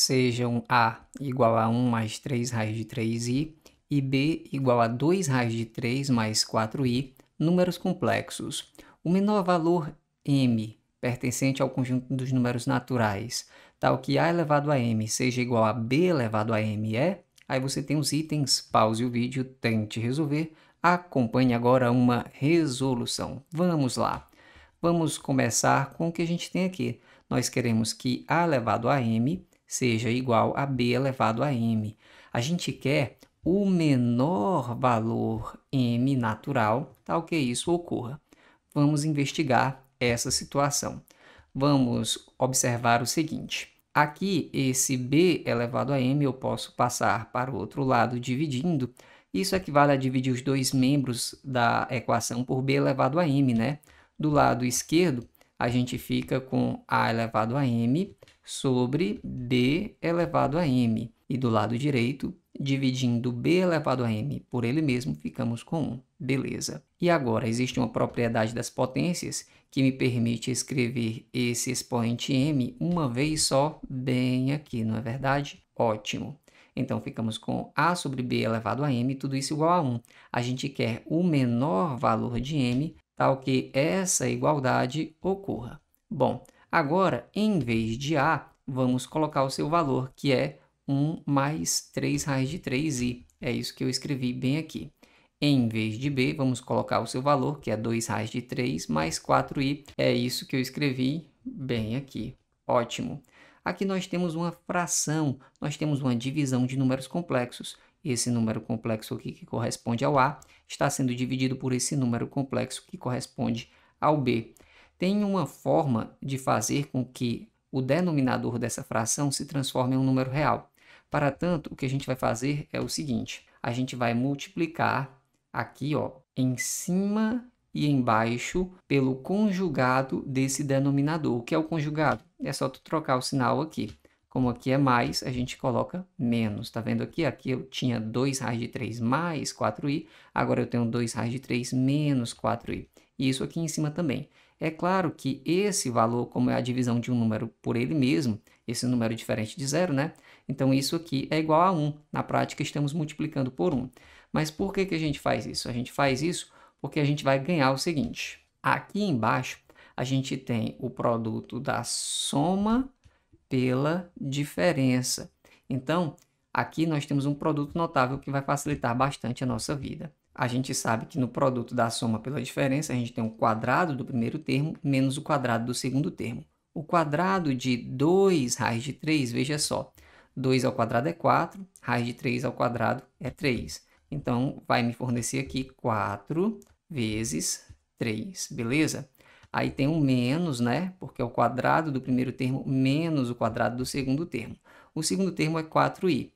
sejam A igual a 1 mais 3 raiz de 3i e B igual a 2 raiz de 3 mais 4i, números complexos. O menor valor m pertencente ao conjunto dos números naturais, tal que a elevado a m seja igual a b elevado a m é, aí você tem os itens, pause o vídeo, tente resolver, acompanhe agora uma resolução. Vamos lá. Vamos começar com o que a gente tem aqui. Nós queremos que a elevado a m seja igual a b elevado a m. A gente quer o menor valor m natural tal que isso ocorra. Vamos investigar essa situação. Vamos observar o seguinte. Aqui, esse b elevado a m eu posso passar para o outro lado dividindo. Isso equivale a dividir os dois membros da equação por b elevado a m, né? Do lado esquerdo, a gente fica com A elevado a M sobre b elevado a M. E do lado direito, dividindo B elevado a M por ele mesmo, ficamos com 1. Beleza. E agora, existe uma propriedade das potências que me permite escrever esse expoente M uma vez só, bem aqui, não é verdade? Ótimo. Então, ficamos com A sobre B elevado a M, tudo isso igual a 1. A gente quer o menor valor de M tal que essa igualdade ocorra. Bom, agora, em vez de A, vamos colocar o seu valor, que é 1 mais 3 raiz de 3i. É isso que eu escrevi bem aqui. Em vez de B, vamos colocar o seu valor, que é 2 raiz de 3 mais 4i. É isso que eu escrevi bem aqui. Ótimo. Aqui nós temos uma fração, nós temos uma divisão de números complexos esse número complexo aqui que corresponde ao A está sendo dividido por esse número complexo que corresponde ao B. Tem uma forma de fazer com que o denominador dessa fração se transforme em um número real. Para tanto, o que a gente vai fazer é o seguinte: a gente vai multiplicar aqui, ó, em cima e embaixo pelo conjugado desse denominador. O que é o conjugado? É só tu trocar o sinal aqui. Como aqui é mais, a gente coloca menos. Está vendo aqui? Aqui eu tinha 2 raiz de 3 mais 4i, agora eu tenho 2 raiz de 3 menos 4i. E isso aqui em cima também. É claro que esse valor, como é a divisão de um número por ele mesmo, esse número diferente de zero, né? Então, isso aqui é igual a 1. Na prática, estamos multiplicando por 1. Mas por que, que a gente faz isso? A gente faz isso porque a gente vai ganhar o seguinte. Aqui embaixo, a gente tem o produto da soma pela diferença. Então, aqui nós temos um produto notável que vai facilitar bastante a nossa vida. A gente sabe que no produto da soma pela diferença, a gente tem o quadrado do primeiro termo menos o quadrado do segundo termo. O quadrado de 2 raiz de 3, veja só, 2 ao quadrado é 4, raiz de 3 ao quadrado é 3. Então, vai me fornecer aqui 4 vezes 3, beleza? Aí tem um menos, né? Porque é o quadrado do primeiro termo menos o quadrado do segundo termo. O segundo termo é 4i.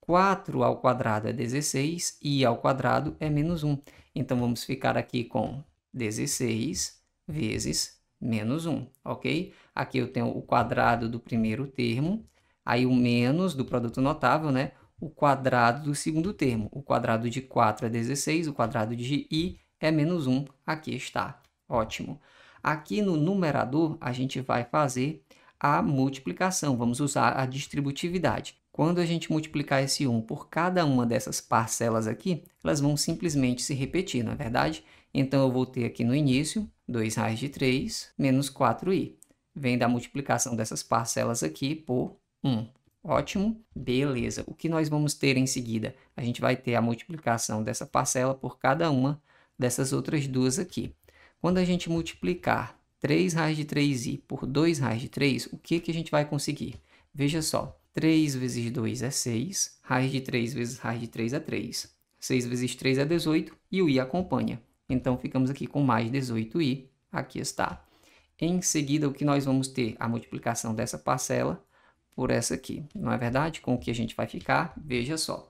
4 ao quadrado é 16, i ao quadrado é menos 1. Então, vamos ficar aqui com 16 vezes menos 1, ok? Aqui eu tenho o quadrado do primeiro termo, aí o menos do produto notável, né? O quadrado do segundo termo. O quadrado de 4 é 16, o quadrado de i é menos 1. Aqui está. Ótimo. Aqui no numerador, a gente vai fazer a multiplicação, vamos usar a distributividade. Quando a gente multiplicar esse 1 por cada uma dessas parcelas aqui, elas vão simplesmente se repetir, não é verdade? Então, eu vou ter aqui no início 2 raiz de 3 menos 4i. Vem da multiplicação dessas parcelas aqui por 1. Ótimo, beleza. O que nós vamos ter em seguida? A gente vai ter a multiplicação dessa parcela por cada uma dessas outras duas aqui. Quando a gente multiplicar 3 raiz de 3i por 2 raiz de 3, o que, que a gente vai conseguir? Veja só, 3 vezes 2 é 6, raiz de 3 vezes raiz de 3 é 3. 6 vezes 3 é 18 e o i acompanha. Então, ficamos aqui com mais 18i, aqui está. Em seguida, o que nós vamos ter? A multiplicação dessa parcela por essa aqui. Não é verdade? Com o que a gente vai ficar? Veja só.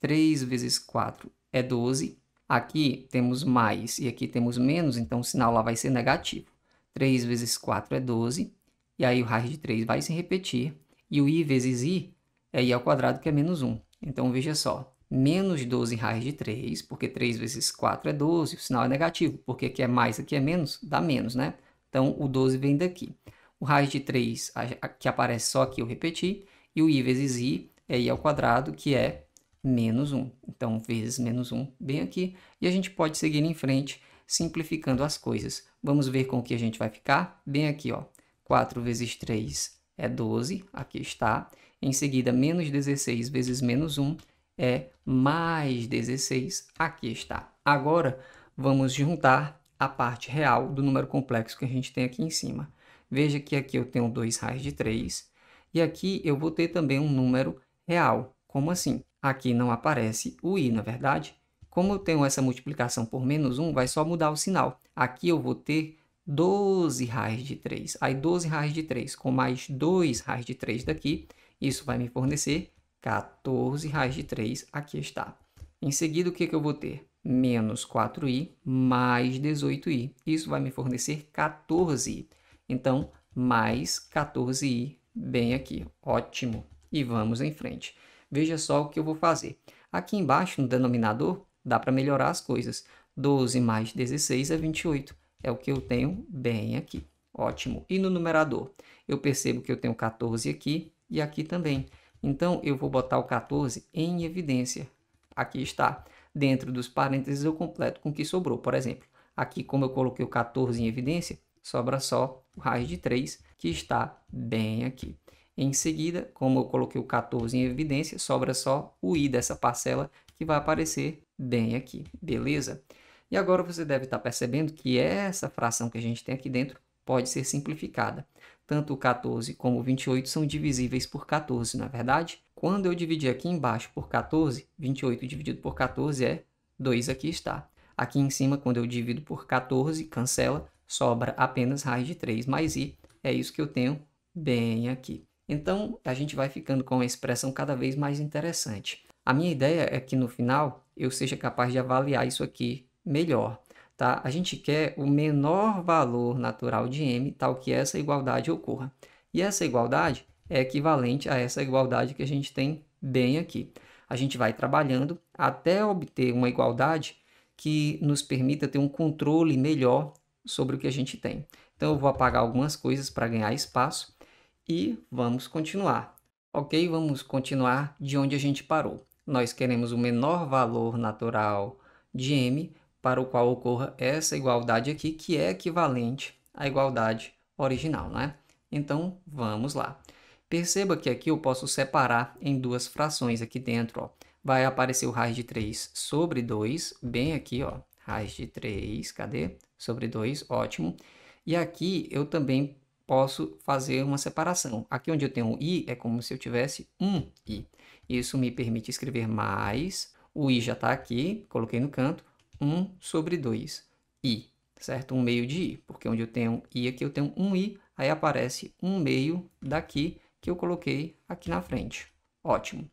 3 vezes 4 é 12, Aqui temos mais e aqui temos menos, então o sinal lá vai ser negativo. 3 vezes 4 é 12, e aí o raiz de 3 vai se repetir, e o i vezes i é i ao quadrado, que é menos 1. Então veja só, menos 12 raiz de 3, porque 3 vezes 4 é 12, o sinal é negativo, porque aqui é mais, aqui é menos, dá menos, né? Então o 12 vem daqui. O raiz de 3, que aparece só aqui, eu repeti, e o i vezes i é i ao quadrado, que é menos 1. Então, vezes menos 1 bem aqui. E a gente pode seguir em frente simplificando as coisas. Vamos ver com o que a gente vai ficar? Bem aqui, ó. 4 vezes 3 é 12, aqui está. Em seguida, menos 16 vezes menos 1 é mais 16, aqui está. Agora, vamos juntar a parte real do número complexo que a gente tem aqui em cima. Veja que aqui eu tenho 2 raiz de 3 e aqui eu vou ter também um número real. Como assim? Aqui não aparece o i, na verdade. Como eu tenho essa multiplicação por menos 1, vai só mudar o sinal. Aqui eu vou ter 12 raiz de 3. Aí 12 raiz de 3 com mais 2 raiz de 3 daqui, isso vai me fornecer 14 raiz de 3, aqui está. Em seguida, o que, que eu vou ter? Menos 4i mais 18i. Isso vai me fornecer 14i. Então, mais 14i bem aqui. Ótimo! E vamos em frente. Veja só o que eu vou fazer. Aqui embaixo, no denominador, dá para melhorar as coisas. 12 mais 16 é 28. É o que eu tenho bem aqui. Ótimo. E no numerador? Eu percebo que eu tenho 14 aqui e aqui também. Então, eu vou botar o 14 em evidência. Aqui está. Dentro dos parênteses, eu completo com o que sobrou. Por exemplo, aqui como eu coloquei o 14 em evidência, sobra só o raiz de 3, que está bem aqui em seguida, como eu coloquei o 14 em evidência, sobra só o i dessa parcela que vai aparecer bem aqui, beleza? E agora você deve estar tá percebendo que essa fração que a gente tem aqui dentro pode ser simplificada. Tanto o 14 como o 28 são divisíveis por 14, na é verdade? Quando eu dividir aqui embaixo por 14, 28 dividido por 14 é 2, aqui está. Aqui em cima, quando eu divido por 14, cancela, sobra apenas raiz de 3 mais i. É isso que eu tenho bem aqui. Então a gente vai ficando com uma expressão cada vez mais interessante. A minha ideia é que no final eu seja capaz de avaliar isso aqui melhor. Tá? A gente quer o menor valor natural de m tal que essa igualdade ocorra. E essa igualdade é equivalente a essa igualdade que a gente tem bem aqui. A gente vai trabalhando até obter uma igualdade que nos permita ter um controle melhor sobre o que a gente tem. Então eu vou apagar algumas coisas para ganhar espaço e vamos continuar. Ok, vamos continuar de onde a gente parou. Nós queremos o menor valor natural de m para o qual ocorra essa igualdade aqui, que é equivalente à igualdade original, né? Então, vamos lá. Perceba que aqui eu posso separar em duas frações aqui dentro, ó. Vai aparecer o raiz de 3 sobre 2, bem aqui, ó. Raiz de 3, cadê? Sobre 2, ótimo. E aqui eu também posso fazer uma separação. Aqui onde eu tenho i, é como se eu tivesse um i. Isso me permite escrever mais. O i já está aqui, coloquei no canto. 1 sobre 2, i, certo? 1 um meio de i, porque onde eu tenho i aqui, eu tenho um i, aí aparece 1 um meio daqui, que eu coloquei aqui na frente. Ótimo.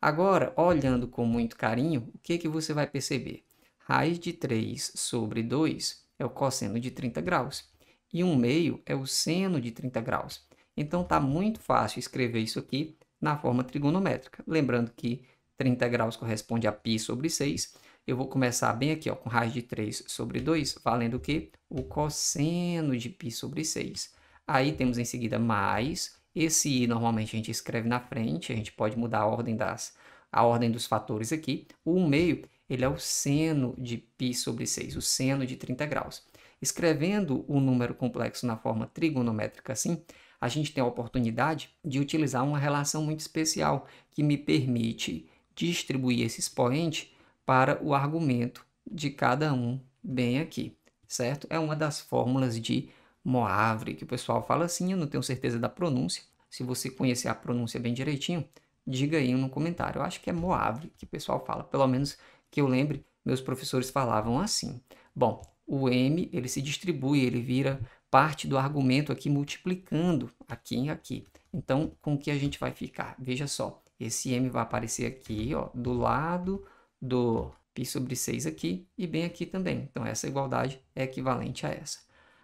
Agora, olhando com muito carinho, o que, que você vai perceber? Raiz de 3 sobre 2 é o cosseno de 30 graus e um meio é o seno de 30 graus. Então está muito fácil escrever isso aqui na forma trigonométrica. Lembrando que 30 graus corresponde a π sobre 6. Eu vou começar bem aqui ó, com raiz de 3 sobre 2, valendo o quê? O cosseno de π sobre 6. Aí temos em seguida mais. Esse i normalmente a gente escreve na frente, a gente pode mudar a ordem, das, a ordem dos fatores aqui. O meio, ele é o seno de π sobre 6, o seno de 30 graus. Escrevendo o número complexo na forma trigonométrica assim, a gente tem a oportunidade de utilizar uma relação muito especial que me permite distribuir esse expoente para o argumento de cada um bem aqui, certo? É uma das fórmulas de Moavre, que o pessoal fala assim, eu não tenho certeza da pronúncia. Se você conhecer a pronúncia bem direitinho, diga aí no comentário. Eu acho que é Moavre que o pessoal fala, pelo menos que eu lembre, meus professores falavam assim. Bom, o m ele se distribui, ele vira parte do argumento aqui multiplicando aqui em aqui. Então, com o que a gente vai ficar? Veja só, esse m vai aparecer aqui ó, do lado do π sobre 6 aqui e bem aqui também. Então, essa igualdade é equivalente a essa.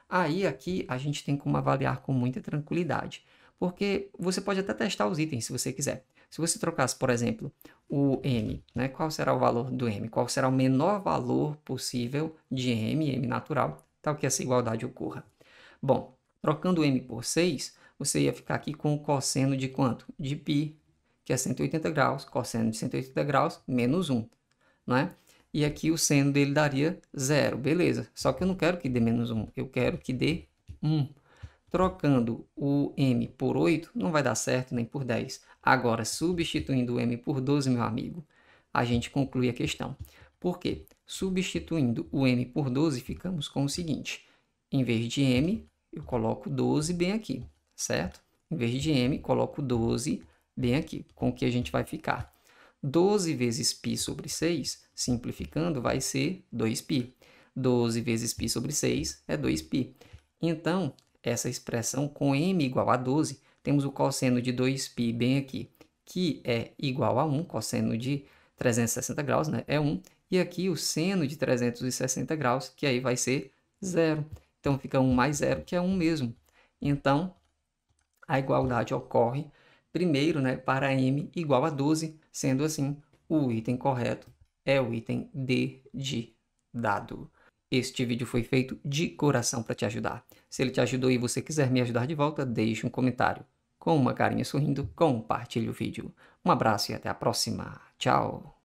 Aí, aqui, a gente tem como avaliar com muita tranquilidade, porque você pode até testar os itens se você quiser. Se você trocasse, por exemplo, o M, né? qual será o valor do M? Qual será o menor valor possível de M, M natural, tal que essa igualdade ocorra? Bom, trocando M por 6, você ia ficar aqui com o cosseno de quanto? De π, que é 180 graus, cosseno de 180 graus, menos 1, né? E aqui o seno dele daria zero, beleza. Só que eu não quero que dê menos 1, eu quero que dê 1 trocando o M por 8 não vai dar certo nem por 10. Agora, substituindo o M por 12, meu amigo, a gente conclui a questão. Por quê? Substituindo o M por 12, ficamos com o seguinte. Em vez de M, eu coloco 12 bem aqui, certo? Em vez de M, coloco 12 bem aqui, com o que a gente vai ficar. 12 vezes π sobre 6, simplificando, vai ser 2π. 12 vezes π sobre 6 é 2π. Então, essa expressão com m igual a 12, temos o cosseno de 2π bem aqui, que é igual a 1, cosseno de 360 graus, né? É 1. E aqui o seno de 360 graus, que aí vai ser 0. Então fica 1 mais 0, que é 1 mesmo. Então, a igualdade ocorre primeiro né, para m igual a 12, sendo assim, o item correto é o item D de dado. Este vídeo foi feito de coração para te ajudar. Se ele te ajudou e você quiser me ajudar de volta, deixe um comentário. Com uma carinha sorrindo, compartilhe o vídeo. Um abraço e até a próxima. Tchau!